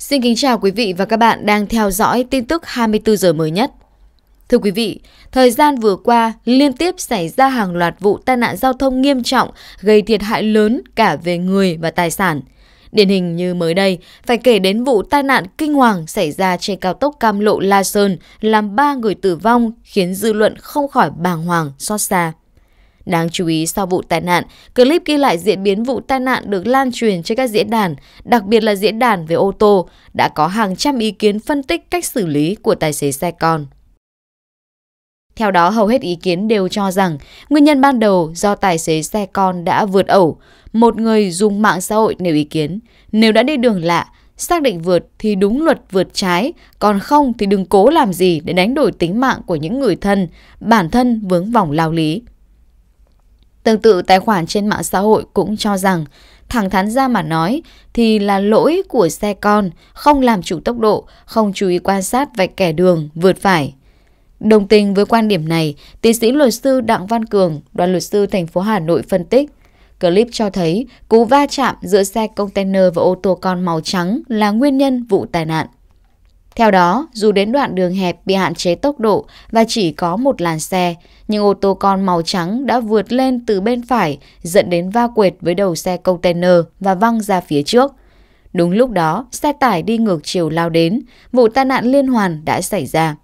Xin kính chào quý vị và các bạn đang theo dõi tin tức 24 giờ mới nhất. Thưa quý vị, thời gian vừa qua liên tiếp xảy ra hàng loạt vụ tai nạn giao thông nghiêm trọng gây thiệt hại lớn cả về người và tài sản. Điển hình như mới đây, phải kể đến vụ tai nạn kinh hoàng xảy ra trên cao tốc Cam Lộ La Sơn làm 3 người tử vong khiến dư luận không khỏi bàng hoàng xót xa. Đáng chú ý sau vụ tai nạn, clip ghi lại diễn biến vụ tai nạn được lan truyền trên các diễn đàn, đặc biệt là diễn đàn về ô tô, đã có hàng trăm ý kiến phân tích cách xử lý của tài xế xe con. Theo đó, hầu hết ý kiến đều cho rằng nguyên nhân ban đầu do tài xế xe con đã vượt ẩu. Một người dùng mạng xã hội nêu ý kiến, nếu đã đi đường lạ, xác định vượt thì đúng luật vượt trái, còn không thì đừng cố làm gì để đánh đổi tính mạng của những người thân, bản thân vướng vòng lao lý. Tương tự tài khoản trên mạng xã hội cũng cho rằng thẳng thắn ra mà nói thì là lỗi của xe con, không làm chủ tốc độ, không chú ý quan sát vạch kẻ đường, vượt phải. Đồng tình với quan điểm này, tiến sĩ luật sư Đặng Văn Cường, đoàn luật sư thành phố Hà Nội phân tích, clip cho thấy cú va chạm giữa xe container và ô tô con màu trắng là nguyên nhân vụ tai nạn. Theo đó, dù đến đoạn đường hẹp bị hạn chế tốc độ và chỉ có một làn xe, nhưng ô tô con màu trắng đã vượt lên từ bên phải dẫn đến va quệt với đầu xe container và văng ra phía trước. Đúng lúc đó, xe tải đi ngược chiều lao đến, vụ tai nạn liên hoàn đã xảy ra.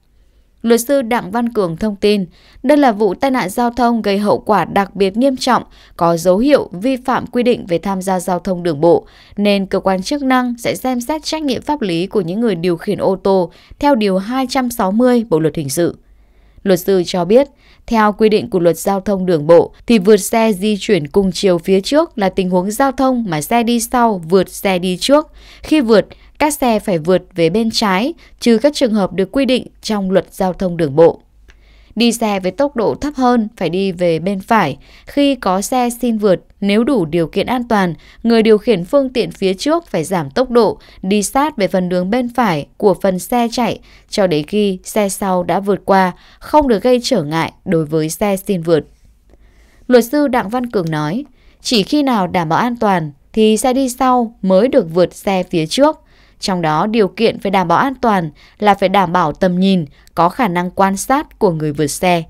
Luật sư Đặng Văn Cường thông tin, đây là vụ tai nạn giao thông gây hậu quả đặc biệt nghiêm trọng, có dấu hiệu vi phạm quy định về tham gia giao thông đường bộ, nên cơ quan chức năng sẽ xem xét trách nhiệm pháp lý của những người điều khiển ô tô theo Điều 260 Bộ Luật Hình sự. Luật sư cho biết, theo quy định của luật giao thông đường bộ thì vượt xe di chuyển cùng chiều phía trước là tình huống giao thông mà xe đi sau vượt xe đi trước. Khi vượt, các xe phải vượt về bên trái, trừ các trường hợp được quy định trong luật giao thông đường bộ. Đi xe với tốc độ thấp hơn phải đi về bên phải. Khi có xe xin vượt, nếu đủ điều kiện an toàn, người điều khiển phương tiện phía trước phải giảm tốc độ, đi sát về phần đường bên phải của phần xe chạy cho đến khi xe sau đã vượt qua, không được gây trở ngại đối với xe xin vượt. Luật sư Đặng Văn Cường nói, chỉ khi nào đảm bảo an toàn thì xe đi sau mới được vượt xe phía trước trong đó điều kiện phải đảm bảo an toàn là phải đảm bảo tầm nhìn, có khả năng quan sát của người vượt xe.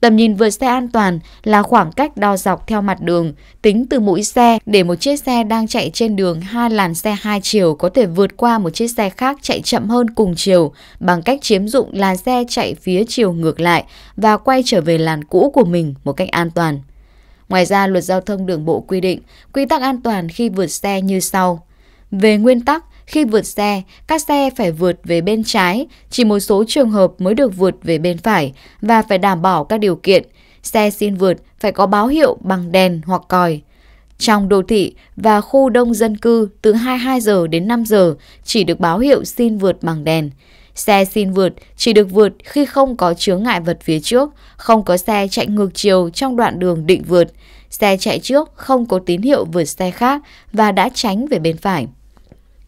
Tầm nhìn vượt xe an toàn là khoảng cách đo dọc theo mặt đường, tính từ mũi xe để một chiếc xe đang chạy trên đường hai làn xe hai chiều có thể vượt qua một chiếc xe khác chạy chậm hơn cùng chiều bằng cách chiếm dụng làn xe chạy phía chiều ngược lại và quay trở về làn cũ của mình một cách an toàn. Ngoài ra, luật giao thông đường bộ quy định quy tắc an toàn khi vượt xe như sau. Về nguyên tắc, khi vượt xe, các xe phải vượt về bên trái, chỉ một số trường hợp mới được vượt về bên phải và phải đảm bảo các điều kiện. Xe xin vượt phải có báo hiệu bằng đèn hoặc còi. Trong đô thị và khu đông dân cư từ 22 giờ đến 5 giờ chỉ được báo hiệu xin vượt bằng đèn. Xe xin vượt chỉ được vượt khi không có chướng ngại vật phía trước, không có xe chạy ngược chiều trong đoạn đường định vượt, xe chạy trước không có tín hiệu vượt xe khác và đã tránh về bên phải.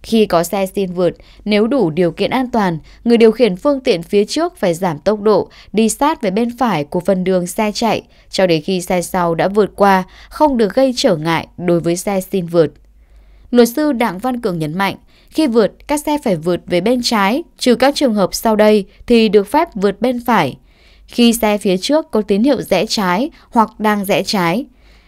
Khi có xe xin vượt, nếu đủ điều kiện an toàn, người điều khiển phương tiện phía trước phải giảm tốc độ, đi sát về bên phải của phần đường xe chạy, cho đến khi xe sau đã vượt qua, không được gây trở ngại đối với xe xin vượt. Luật sư Đặng Văn Cường nhấn mạnh, khi vượt, các xe phải vượt về bên trái, trừ các trường hợp sau đây thì được phép vượt bên phải. Khi xe phía trước có tín hiệu rẽ trái hoặc đang rẽ trái,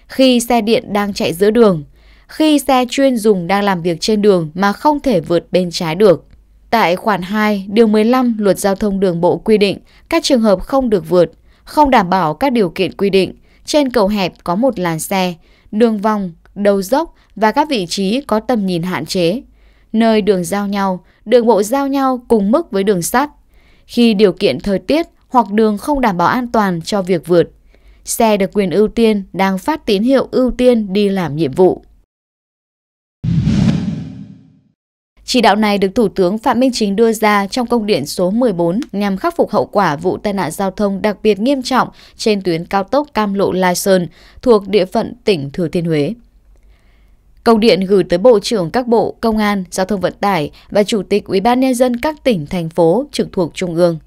khi xe điện đang chạy giữa đường, khi xe chuyên dùng đang làm việc trên đường mà không thể vượt bên trái được. Tại khoản 2, điều 15 Luật Giao thông Đường bộ quy định các trường hợp không được vượt, không đảm bảo các điều kiện quy định. Trên cầu hẹp có một làn xe, đường vòng, đầu dốc và các vị trí có tầm nhìn hạn chế. Nơi đường giao nhau, đường bộ giao nhau cùng mức với đường sắt. Khi điều kiện thời tiết hoặc đường không đảm bảo an toàn cho việc vượt, xe được quyền ưu tiên đang phát tín hiệu ưu tiên đi làm nhiệm vụ. Chỉ đạo này được Thủ tướng Phạm Minh Chính đưa ra trong công điện số 14 nhằm khắc phục hậu quả vụ tai nạn giao thông đặc biệt nghiêm trọng trên tuyến cao tốc Cam Lộ La Sơn thuộc địa phận tỉnh Thừa Thiên Huế. Công điện gửi tới Bộ trưởng các bộ Công an, Giao thông Vận tải và Chủ tịch Ủy ban nhân dân các tỉnh thành phố trực thuộc Trung ương.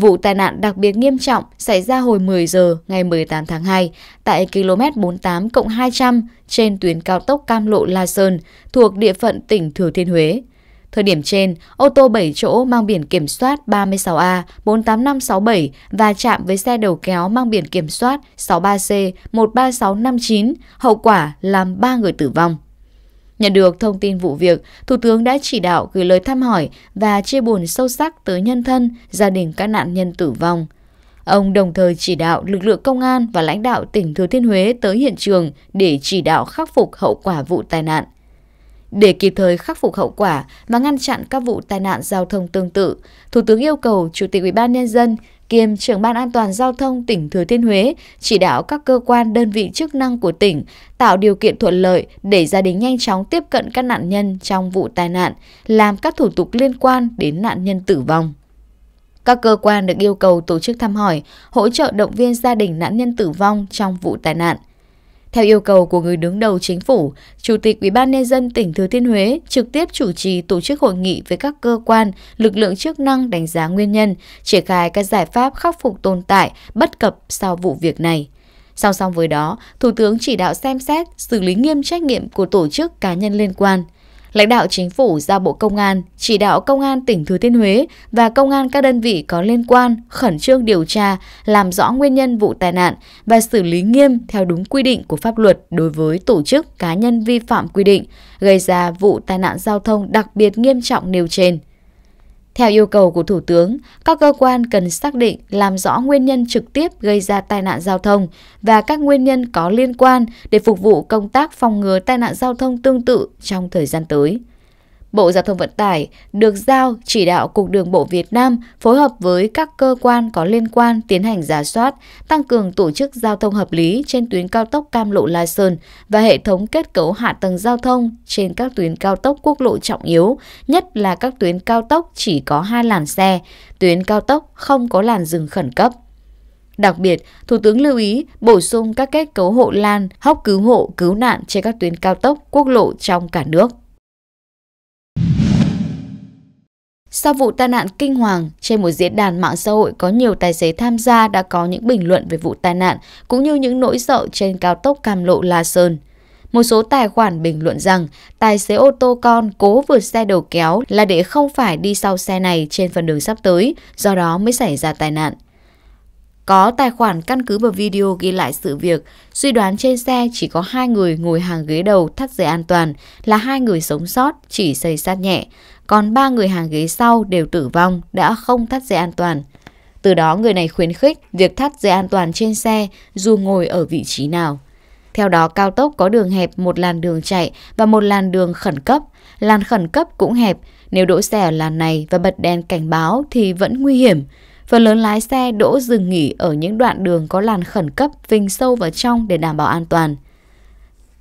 Vụ tai nạn đặc biệt nghiêm trọng xảy ra hồi 10 giờ ngày 18 tháng 2 tại km 48 200 trên tuyến cao tốc Cam Lộ La Sơn thuộc địa phận tỉnh Thừa Thiên Huế. Thời điểm trên, ô tô 7 chỗ mang biển kiểm soát 36A 48567 và chạm với xe đầu kéo mang biển kiểm soát 63C 13659, hậu quả làm 3 người tử vong. Nhận được thông tin vụ việc, Thủ tướng đã chỉ đạo gửi lời thăm hỏi và chia buồn sâu sắc tới nhân thân, gia đình các nạn nhân tử vong. Ông đồng thời chỉ đạo lực lượng công an và lãnh đạo tỉnh Thừa Thiên Huế tới hiện trường để chỉ đạo khắc phục hậu quả vụ tai nạn. Để kịp thời khắc phục hậu quả và ngăn chặn các vụ tai nạn giao thông tương tự, Thủ tướng yêu cầu Chủ tịch UBND kiêm trưởng ban an toàn giao thông tỉnh Thừa Thiên Huế chỉ đạo các cơ quan đơn vị chức năng của tỉnh tạo điều kiện thuận lợi để gia đình nhanh chóng tiếp cận các nạn nhân trong vụ tai nạn, làm các thủ tục liên quan đến nạn nhân tử vong. Các cơ quan được yêu cầu tổ chức thăm hỏi, hỗ trợ động viên gia đình nạn nhân tử vong trong vụ tai nạn, theo yêu cầu của người đứng đầu chính phủ, Chủ tịch ủy ban nhân dân tỉnh Thừa Thiên Huế trực tiếp chủ trì tổ chức hội nghị với các cơ quan, lực lượng chức năng đánh giá nguyên nhân, triển khai các giải pháp khắc phục tồn tại, bất cập sau vụ việc này. Song song với đó, Thủ tướng chỉ đạo xem xét, xử lý nghiêm trách nhiệm của tổ chức cá nhân liên quan – Lãnh đạo chính phủ giao Bộ Công an chỉ đạo Công an tỉnh Thừa Thiên Huế và Công an các đơn vị có liên quan khẩn trương điều tra, làm rõ nguyên nhân vụ tai nạn và xử lý nghiêm theo đúng quy định của pháp luật đối với tổ chức cá nhân vi phạm quy định gây ra vụ tai nạn giao thông đặc biệt nghiêm trọng nêu trên. Theo yêu cầu của Thủ tướng, các cơ quan cần xác định làm rõ nguyên nhân trực tiếp gây ra tai nạn giao thông và các nguyên nhân có liên quan để phục vụ công tác phòng ngừa tai nạn giao thông tương tự trong thời gian tới. Bộ Giao thông Vận tải được giao chỉ đạo Cục Đường bộ Việt Nam phối hợp với các cơ quan có liên quan tiến hành giả soát, tăng cường tổ chức giao thông hợp lý trên tuyến cao tốc Cam Lộ La Sơn và hệ thống kết cấu hạ tầng giao thông trên các tuyến cao tốc quốc lộ trọng yếu, nhất là các tuyến cao tốc chỉ có hai làn xe, tuyến cao tốc không có làn dừng khẩn cấp. Đặc biệt, Thủ tướng lưu ý bổ sung các kết cấu hộ lan, hốc cứu hộ, cứu nạn trên các tuyến cao tốc, quốc lộ trong cả nước. Sau vụ tai nạn kinh hoàng, trên một diễn đàn mạng xã hội có nhiều tài xế tham gia đã có những bình luận về vụ tai nạn cũng như những nỗi sợ trên cao tốc Cam Lộ La Sơn. Một số tài khoản bình luận rằng tài xế ô tô con cố vượt xe đầu kéo là để không phải đi sau xe này trên phần đường sắp tới, do đó mới xảy ra tai nạn. Có tài khoản căn cứ vào video ghi lại sự việc, suy đoán trên xe chỉ có hai người ngồi hàng ghế đầu thắt dây an toàn là hai người sống sót, chỉ xây sát nhẹ. Còn ba người hàng ghế sau đều tử vong, đã không thắt dây an toàn. Từ đó người này khuyến khích việc thắt dây an toàn trên xe dù ngồi ở vị trí nào. Theo đó cao tốc có đường hẹp một làn đường chạy và một làn đường khẩn cấp. Làn khẩn cấp cũng hẹp, nếu đỗ xe ở làn này và bật đèn cảnh báo thì vẫn nguy hiểm. Phần lớn lái xe đỗ dừng nghỉ ở những đoạn đường có làn khẩn cấp phình sâu vào trong để đảm bảo an toàn.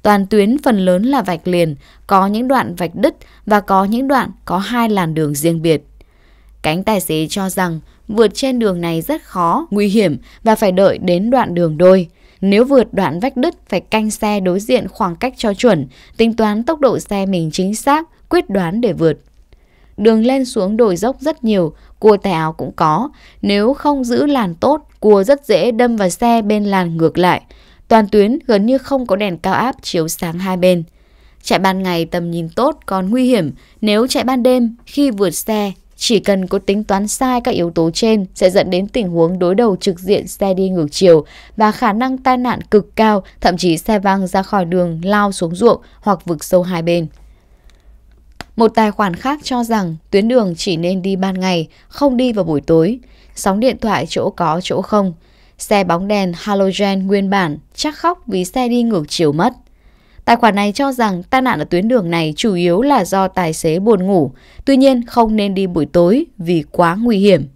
Toàn tuyến phần lớn là vạch liền, có những đoạn vạch đứt và có những đoạn có hai làn đường riêng biệt. Cánh tài xế cho rằng vượt trên đường này rất khó, nguy hiểm và phải đợi đến đoạn đường đôi. Nếu vượt đoạn vách đứt phải canh xe đối diện khoảng cách cho chuẩn, tính toán tốc độ xe mình chính xác, quyết đoán để vượt. Đường lên xuống đồi dốc rất nhiều, cua tay áo cũng có. Nếu không giữ làn tốt, cua rất dễ đâm vào xe bên làn ngược lại. Toàn tuyến gần như không có đèn cao áp chiếu sáng hai bên. Chạy ban ngày tầm nhìn tốt còn nguy hiểm, nếu chạy ban đêm khi vượt xe, chỉ cần có tính toán sai các yếu tố trên sẽ dẫn đến tình huống đối đầu trực diện xe đi ngược chiều và khả năng tai nạn cực cao, thậm chí xe văng ra khỏi đường lao xuống ruộng hoặc vực sâu hai bên. Một tài khoản khác cho rằng tuyến đường chỉ nên đi ban ngày, không đi vào buổi tối. Sóng điện thoại chỗ có chỗ không. Xe bóng đèn halogen nguyên bản chắc khóc vì xe đi ngược chiều mất. Tài khoản này cho rằng tai nạn ở tuyến đường này chủ yếu là do tài xế buồn ngủ, tuy nhiên không nên đi buổi tối vì quá nguy hiểm.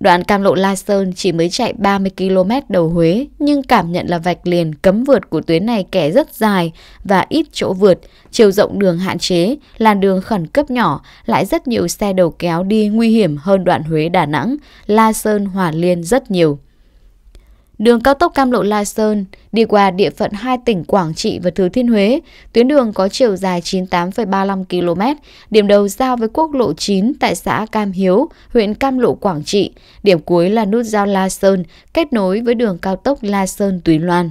Đoạn cam lộ La Sơn chỉ mới chạy 30 km đầu Huế nhưng cảm nhận là vạch liền cấm vượt của tuyến này kẻ rất dài và ít chỗ vượt, chiều rộng đường hạn chế, làn đường khẩn cấp nhỏ, lại rất nhiều xe đầu kéo đi nguy hiểm hơn đoạn Huế Đà Nẵng, La Sơn Hòa Liên rất nhiều. Đường cao tốc Cam Lộ La Sơn đi qua địa phận hai tỉnh Quảng Trị và Thừa Thiên Huế, tuyến đường có chiều dài 98,35 km, điểm đầu giao với quốc lộ 9 tại xã Cam Hiếu, huyện Cam Lộ Quảng Trị, điểm cuối là nút giao La Sơn kết nối với đường cao tốc La Sơn Túy Loan.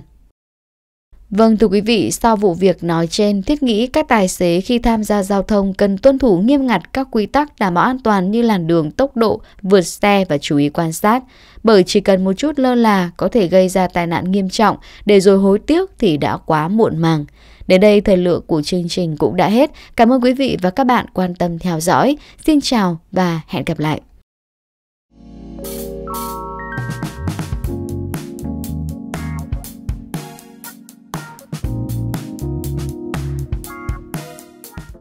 Vâng thưa quý vị, sau vụ việc nói trên, thiết nghĩ các tài xế khi tham gia giao thông cần tuân thủ nghiêm ngặt các quy tắc đảm bảo an toàn như làn đường, tốc độ, vượt xe và chú ý quan sát. Bởi chỉ cần một chút lơ là có thể gây ra tai nạn nghiêm trọng, để rồi hối tiếc thì đã quá muộn màng. Đến đây thời lượng của chương trình cũng đã hết. Cảm ơn quý vị và các bạn quan tâm theo dõi. Xin chào và hẹn gặp lại.